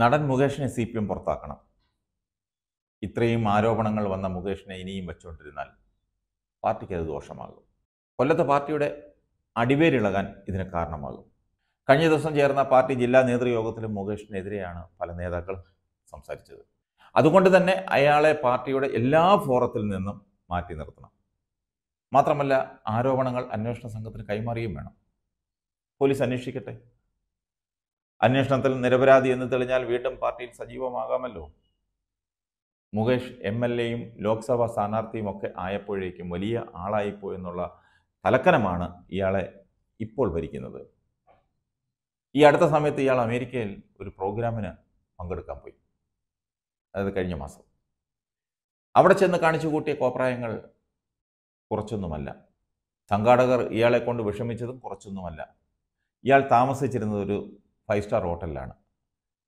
നടൻ മുകേഷിനെ C P M പുറത്താക്കണം ഇത്രയും ആരോപണങ്ങൾ വന്ന മുകേഷിനെ ഇനിയും വെച്ചുകൊണ്ടിരുന്നാൽ പാർട്ടിക്ക് അത് ദോഷമാകും കൊല്ലത്തെ പാർട്ടിയുടെ അടിവേരിളകാൻ ഇതിന് കാരണമാകും കഴിഞ്ഞ ദിവസം ചേർന്ന പാർട്ടി ജില്ലാ നേതൃയോഗത്തിലും മുകേഷിനെതിരെയാണ് പല നേതാക്കൾ സംസാരിച്ചത് അതുകൊണ്ട് തന്നെ അയാളെ പാർട്ടിയുടെ എല്ലാ ഫോറത്തിൽ നിന്നും മാറ്റി നിർത്തണം മാത്രമല്ല ആരോപണങ്ങൾ അന്വേഷണ സംഘത്തിന് കൈമാറുകയും വേണം പോലീസ് അന്വേഷിക്കട്ടെ അന്വേഷണത്തിൽ നിരപരാധി എന്ന് തെളിഞ്ഞാൽ വീണ്ടും പാർട്ടിയിൽ സജീവമാകാമല്ലോ മുകേഷ് എം എൽ എയും ലോക്സഭാ സ്ഥാനാർത്ഥിയും ഒക്കെ ആയപ്പോഴേക്കും വലിയ ആളായിപ്പോയെന്നുള്ള തലക്കനമാണ് ഇയാളെ ഇപ്പോൾ ഭരിക്കുന്നത് ഈ അടുത്ത സമയത്ത് ഇയാൾ അമേരിക്കയിൽ ഒരു പ്രോഗ്രാമിന് പങ്കെടുക്കാൻ പോയി അതായത് കഴിഞ്ഞ മാസം അവിടെ ചെന്ന് കാണിച്ചു കൂട്ടിയ കോപ്രായങ്ങൾ കുറച്ചൊന്നുമല്ല സംഘാടകർ ഇയാളെ കൊണ്ട് വിഷമിച്ചതും കുറച്ചൊന്നുമല്ല ഇയാൾ താമസിച്ചിരുന്നത് ഒരു ഫൈവ് സ്റ്റാർ ഹോട്ടലിലാണ്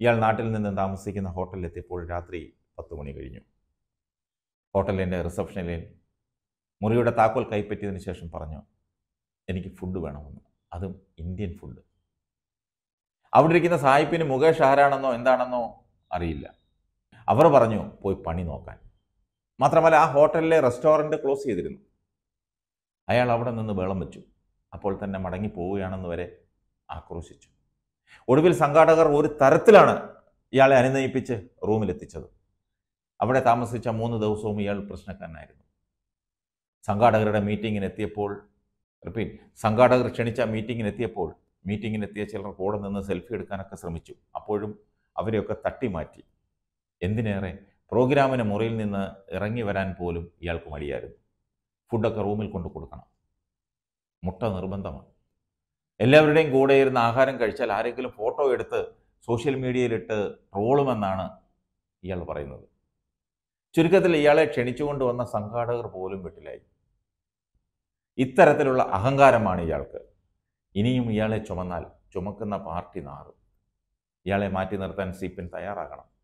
ഇയാൾ നാട്ടിൽ നിന്ന് താമസിക്കുന്ന ഹോട്ടലിലെത്തിയപ്പോൾ രാത്രി പത്ത് മണി കഴിഞ്ഞു ഹോട്ടലിൻ്റെ റിസപ്ഷനിൽ മുറിയുടെ താക്കോൽ കൈപ്പറ്റിയതിന് ശേഷം പറഞ്ഞു എനിക്ക് ഫുഡ് വേണമെന്ന് അതും ഇന്ത്യൻ ഫുഡ് അവിടെ ഇരിക്കുന്ന സായിപ്പിന് മുകേഷ് ആരാണെന്നോ എന്താണെന്നോ അറിയില്ല അവർ പറഞ്ഞു പോയി പണി നോക്കാൻ മാത്രമല്ല ആ ഹോട്ടലിലെ റെസ്റ്റോറൻറ്റ് ക്ലോസ് ചെയ്തിരുന്നു അയാൾ അവിടെ നിന്ന് വേളം വെച്ചു അപ്പോൾ തന്നെ മടങ്ങി പോവുകയാണെന്ന് വരെ ആക്രോശിച്ചു ഒടുവിൽ സംഘാടകർ ഒരു തരത്തിലാണ് ഇയാളെ അനുനയിപ്പിച്ച് റൂമിലെത്തിച്ചത് അവിടെ താമസിച്ച മൂന്ന് ദിവസവും ഇയാൾ പ്രശ്നക്കാരനായിരുന്നു സംഘാടകരുടെ മീറ്റിങ്ങിനെത്തിയപ്പോൾ റിപ്പീറ്റ് സംഘാടകർ ക്ഷണിച്ച മീറ്റിങ്ങിനെത്തിയപ്പോൾ മീറ്റിങ്ങിനെത്തിയ ചിലർ കൂടെ നിന്ന് സെൽഫി എടുക്കാനൊക്കെ ശ്രമിച്ചു അപ്പോഴും അവരെയൊക്കെ തട്ടി മാറ്റി എന്തിനേറെ പ്രോഗ്രാമിന് മുറിയിൽ നിന്ന് ഇറങ്ങി വരാൻ പോലും ഇയാൾക്ക് മടിയായിരുന്നു ഫുഡൊക്കെ റൂമിൽ കൊണ്ടു കൊടുക്കണം മുട്ട നിർബന്ധമാണ് എല്ലാവരുടെയും കൂടെ ഇരുന്ന് ആഹാരം കഴിച്ചാൽ ആരെങ്കിലും ഫോട്ടോ എടുത്ത് സോഷ്യൽ മീഡിയയിലിട്ട് ട്രോളുമെന്നാണ് ഇയാൾ പറയുന്നത് ചുരുക്കത്തിൽ ഇയാളെ ക്ഷണിച്ചുകൊണ്ട് വന്ന സംഘാടകർ പോലും വിട്ടിലായി ഇത്തരത്തിലുള്ള അഹങ്കാരമാണ് ഇയാൾക്ക് ഇനിയും ഇയാളെ ചുമന്നാൽ ചുമക്കുന്ന പാർട്ടി നാറും ഇയാളെ മാറ്റി നിർത്താൻ സി തയ്യാറാകണം